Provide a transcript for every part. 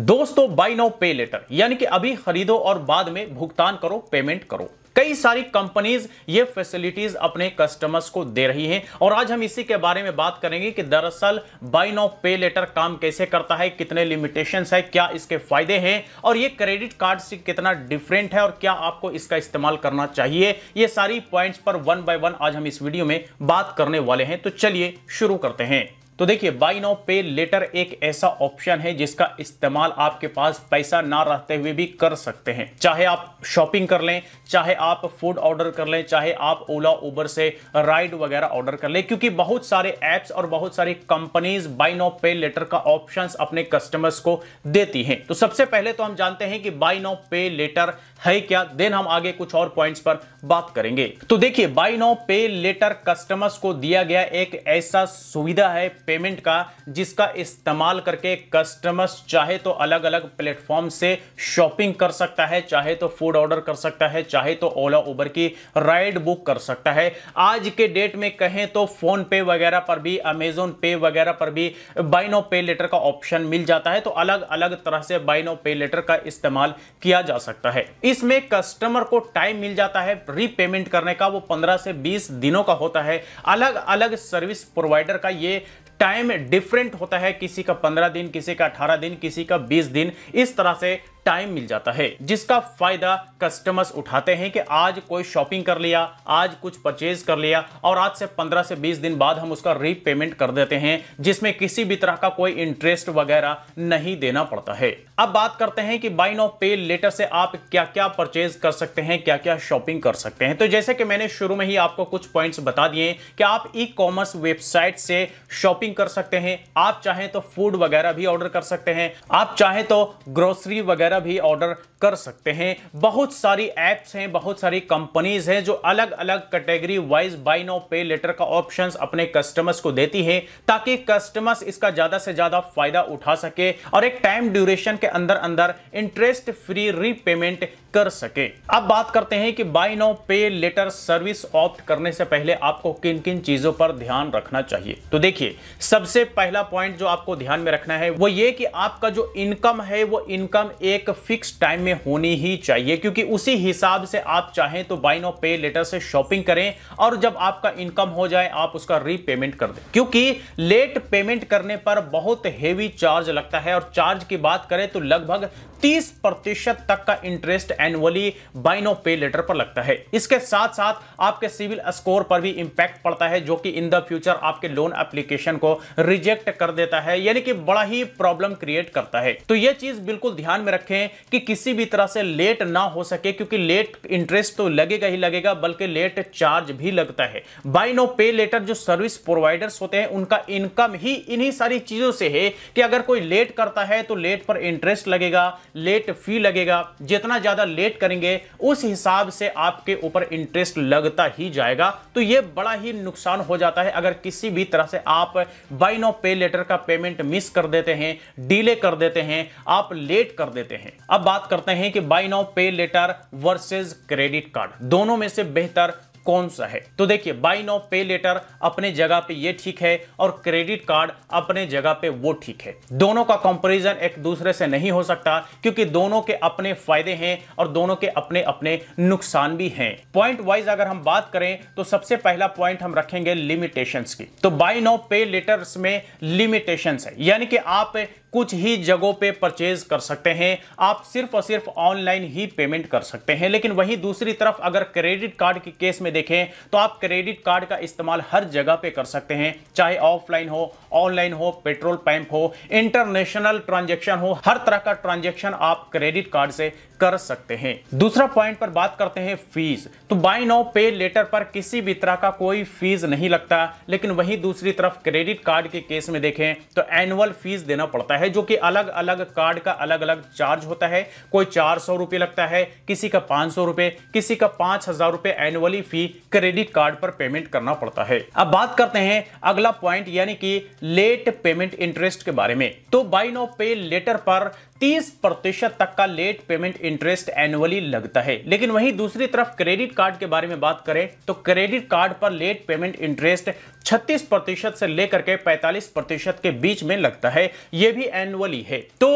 दोस्तों by now pay letter यानी कि अभी खरीदो और बाद में भुगतान करो पेमेंट करो कई सारी कंपनीज ये फैसिलिटीज अपने कस्टमर्स को दे रही हैं और आज हम इसी के बारे में बात करेंगे कि दरअसल बाई नो पे लेटर काम कैसे करता है कितने लिमिटेशंस है क्या इसके फायदे हैं और ये क्रेडिट कार्ड से कितना डिफरेंट है और क्या आपको इसका इस्तेमाल करना चाहिए ये सारी पॉइंट्स पर वन बाय वन आज हम इस वीडियो में बात करने वाले हैं तो चलिए शुरू करते हैं तो देखिए बाई नो पे लेटर एक ऐसा ऑप्शन है जिसका इस्तेमाल आपके पास पैसा ना रहते हुए भी कर सकते हैं चाहे आप शॉपिंग कर लें चाहे आप फूड ऑर्डर कर लें चाहे आप ओला उबर से राइड वगैरह ऑर्डर कर लें क्योंकि बहुत सारे ऐप्स और बहुत सारी companies buy now pay later का ऑप्शन अपने कस्टमर्स को देती हैं तो सबसे पहले तो हम जानते हैं कि बाई नो पे लेटर है क्या देन हम आगे कुछ और पॉइंट्स पर बात करेंगे तो देखिए buy now pay later customers को दिया गया एक ऐसा सुविधा है पेमेंट का जिसका इस्तेमाल करके कस्टमर्स चाहे तो अलग अलग प्लेटफॉर्म से शॉपिंग कर सकता है चाहे तो फूड ऑर्डर कर सकता है चाहे तो ओला उबर की राइड बुक कर सकता है आज के डेट में कहें तो फोन पे वगैरह पर भी अमेजोन पे वगैरह पर भी बाई नो पे लेटर का ऑप्शन मिल जाता है तो अलग अलग तरह से बाई नो पे लेटर का इस्तेमाल किया जा सकता है इसमें कस्टमर को टाइम मिल जाता है रीपेमेंट करने का वो 15 से 20 दिनों का होता है अलग अलग सर्विस प्रोवाइडर का ये टाइम डिफरेंट होता है किसी का 15 दिन किसी का 18 दिन किसी का 20 दिन इस तरह से टाइम मिल जाता है जिसका फायदा कस्टमर्स उठाते हैं कि आज कोई शॉपिंग कर लिया आज कुछ परचेज कर लिया और आज से 15 से 20 दिन बाद हम उसका रीपेमेंट कर देते हैं जिसमें किसी भी तरह का कोई इंटरेस्ट वगैरह नहीं देना पड़ता है अब बात करते हैं कि बाई ऑफ पे लेटर से आप क्या क्या परचेज कर सकते हैं क्या क्या शॉपिंग कर सकते हैं तो जैसे कि मैंने शुरू में ही आपको कुछ पॉइंट्स बता दिए कि आप ई कॉमर्स वेबसाइट से शॉपिंग कर सकते हैं आप चाहें तो फूड वगैरह भी ऑर्डर कर सकते हैं आप चाहें तो ग्रोसरी वगैरह वगैरह भी ऑर्डर कर सकते हैं बहुत सारी एप्स हैं बहुत सारी कंपनीज हैं जो अलग अलग category wise buy now pay later का ऑप्शन अपने कस्टमर्स को देती है ताकि कस्टमर्स इसका ज्यादा से ज्यादा फायदा उठा सके और एक टाइम ड्यूरेशन के अंदर अंदर इंटरेस्ट फ्री रीपेमेंट कर सके अब बात करते हैं कि buy now pay later service opt करने से पहले आपको किन किन चीजों पर ध्यान रखना चाहिए तो देखिए सबसे पहला पॉइंट जो आपको ध्यान में रखना है वो ये कि आपका जो इनकम है वो इनकम एक फिक्स टाइम में होनी ही चाहिए क्योंकि उसी हिसाब से आप चाहें तो बाई नो पे लेटर से शॉपिंग करें और जब आपका इनकम हो जाए आप उसका रीपेमेंट कर दें क्योंकि लेट पेमेंट करने पर बहुत हेवी चार्ज लगता है और चार्ज की बात करें तो लगभग 30 प्रतिशत तक का इंटरेस्ट एनुअली बाइनो पे लेटर पर लगता है इसके साथ साथ आपके सिविल स्कोर पर भी इंपैक्ट पड़ता है जो कि इन द फ्यूचर आपके लोन एप्लीकेशन को रिजेक्ट कर देता है यानी कि बड़ा ही प्रॉब्लम क्रिएट करता है तो यह चीज बिल्कुल ध्यान में रखें कि किसी भी तरह से लेट ना हो सके क्योंकि लेट इंटरेस्ट तो लगेगा ही लगेगा बल्कि लेट चार्ज भी लगता है बाइनो पे लेटर जो सर्विस प्रोवाइडर्स होते हैं उनका इनकम ही इन्हीं सारी चीजों से है कि अगर कोई लेट करता है तो लेट पर इंटरेस्ट लगेगा लेट फी लगेगा जितना ज़्यादा लेट करेंगे उस हिसाब से आपके ऊपर इंटरेस्ट लगता ही जाएगा तो ये बड़ा ही नुकसान हो जाता है अगर किसी भी तरह से आप बाई नो पे लेटर का पेमेंट मिस कर देते हैं डिले कर देते हैं आप लेट कर देते हैं अब बात करते हैं कि buy now pay later versus credit card दोनों में से बेहतर कौन सा है तो देखिए बाई नो पे लेटर अपने जगह पे ये ठीक है और क्रेडिट कार्ड अपने जगह पे वो ठीक है दोनों का कंपैरिजन एक दूसरे से नहीं हो सकता क्योंकि दोनों के अपने फायदे हैं और दोनों के अपने अपने नुकसान भी हैं पॉइंट वाइज अगर हम बात करें तो सबसे पहला पॉइंट हम रखेंगे लिमिटेशन की तो बाई नो पे लेटर्स में लिमिटेशन है यानी कि आप कुछ ही जगहों पे परचेज कर सकते हैं आप सिर्फ और सिर्फ ऑनलाइन ही पेमेंट कर सकते हैं लेकिन वहीं दूसरी तरफ अगर क्रेडिट कार्ड के केस में देखें तो आप क्रेडिट कार्ड का इस्तेमाल हर जगह पे कर सकते हैं चाहे ऑफलाइन हो ऑनलाइन हो पेट्रोल पंप हो इंटरनेशनल ट्रांजेक्शन हो हर तरह का ट्रांजेक्शन आप क्रेडिट कार्ड से कर सकते हैं दूसरा पॉइंट पर बात करते हैं फीस तो बाई नो पे लेटर पर किसी भी तरह का कोई फीस नहीं लगता लेकिन वहीं दूसरी तरफ क्रेडिट कार्ड के केस में देखें तो एनुअल फीस देना पड़ता है है जो कि अलग अलग कार्ड का अलग अलग चार्ज होता है कोई चार सौ रुपये लगता है किसी का पांच सौ रुपये किसी का पांच हजार रुपये एनुअली फी क्रेडिट कार्ड पर पेमेंट करना पड़ता है अब बात करते हैं अगला पॉइंट यानी कि लेट पेमेंट इंटरेस्ट के बारे में तो बाई नो पे लेटर पर 30 प्रतिशत तक का लेट पेमेंट इंटरेस्ट एनुअली लगता है लेकिन वहीं दूसरी तरफ क्रेडिट कार्ड के बारे में बात करें तो क्रेडिट कार्ड पर लेट पेमेंट इंटरेस्ट 36 प्रतिशत से लेकर के 45 प्रतिशत के बीच में लगता है यह भी एनुअली है तो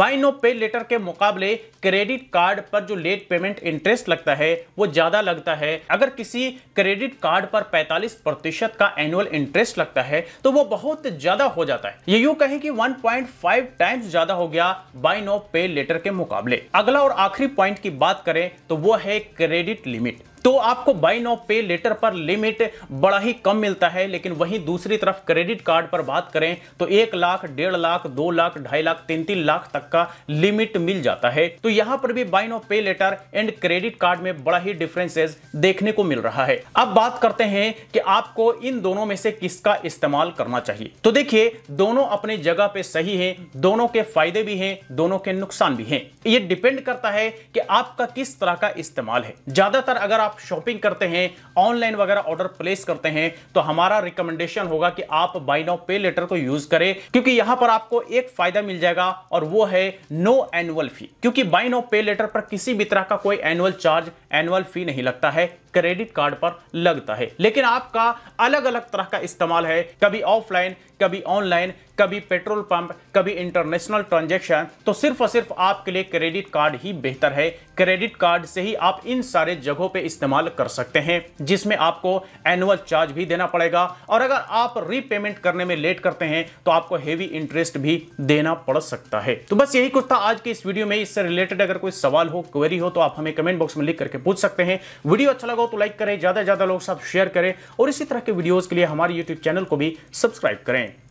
बाय नो पे लेटर के मुकाबले क्रेडिट कार्ड पर जो लेट पेमेंट इंटरेस्ट लगता है वो ज्यादा लगता है अगर किसी क्रेडिट कार्ड पर 45 प्रतिशत का एनुअल इंटरेस्ट लगता है तो वो बहुत ज्यादा हो जाता है ये यूं कहें कि 1.5 टाइम्स ज्यादा हो गया बाय नो पे लेटर के मुकाबले अगला और आखिरी पॉइंट की बात करें तो वो है क्रेडिट लिमिट तो आपको बाई नो पे लेटर पर लिमिट बड़ा ही कम मिलता है लेकिन वहीं दूसरी तरफ क्रेडिट कार्ड पर बात करें तो एक लाख डेढ़ लाख दो लाख ढाई लाख तीन तीन लाख तक का लिमिट मिल जाता है तो यहां पर भी buy now pay later and credit card में बड़ा ही डिफरेंसेस देखने को मिल रहा है अब बात करते हैं कि आपको इन दोनों में से किसका इस्तेमाल करना चाहिए तो देखिए दोनों अपने जगह पे सही है दोनों के फायदे भी हैं दोनों के नुकसान भी हैं ये डिपेंड करता है कि आपका किस तरह का इस्तेमाल है ज्यादातर अगर आप आप शॉपिंग करते हैं ऑनलाइन वगैरह ऑर्डर प्लेस करते हैं तो हमारा रिकमेंडेशन होगा कि आप बाई नाउ पे लेटर को यूज करें क्योंकि यहां पर आपको एक फायदा मिल जाएगा और वो है नो एनुअल फी क्योंकि बाई नाउ पे लेटर पर किसी भी तरह का कोई एनुअल चार्ज एनुअल फी नहीं लगता है क्रेडिट कार्ड पर लगता है लेकिन आपका अलग अलग तरह का इस्तेमाल है कभी ऑफलाइन कभी ऑनलाइन कभी पेट्रोल पंप कभी इंटरनेशनल ट्रांजेक्शन तो सिर्फ और सिर्फ आपके लिए क्रेडिट कार्ड ही बेहतर है क्रेडिट कार्ड से ही आप इन सारे जगहों पे इस्तेमाल कर सकते हैं जिसमें आपको एनुअल चार्ज भी देना पड़ेगा और अगर आप रीपेमेंट करने में लेट करते हैं तो आपको हेवी इंटरेस्ट भी देना पड़ सकता है तो बस यही कुछ था आज के इस वीडियो में इससे रिलेटेड अगर कोई सवाल हो क्वेरी हो तो आप हमें कमेंट बॉक्स में लिख करके पूछ सकते हैं वीडियो अच्छा लगा लगा हो तो लाइक करें ज़्यादा से ज़्यादा लोग साथ शेयर करें और इसी तरह के वीडियोज़ के लिए हमारे यूट्यूब चैनल को भी सब्सक्राइब करें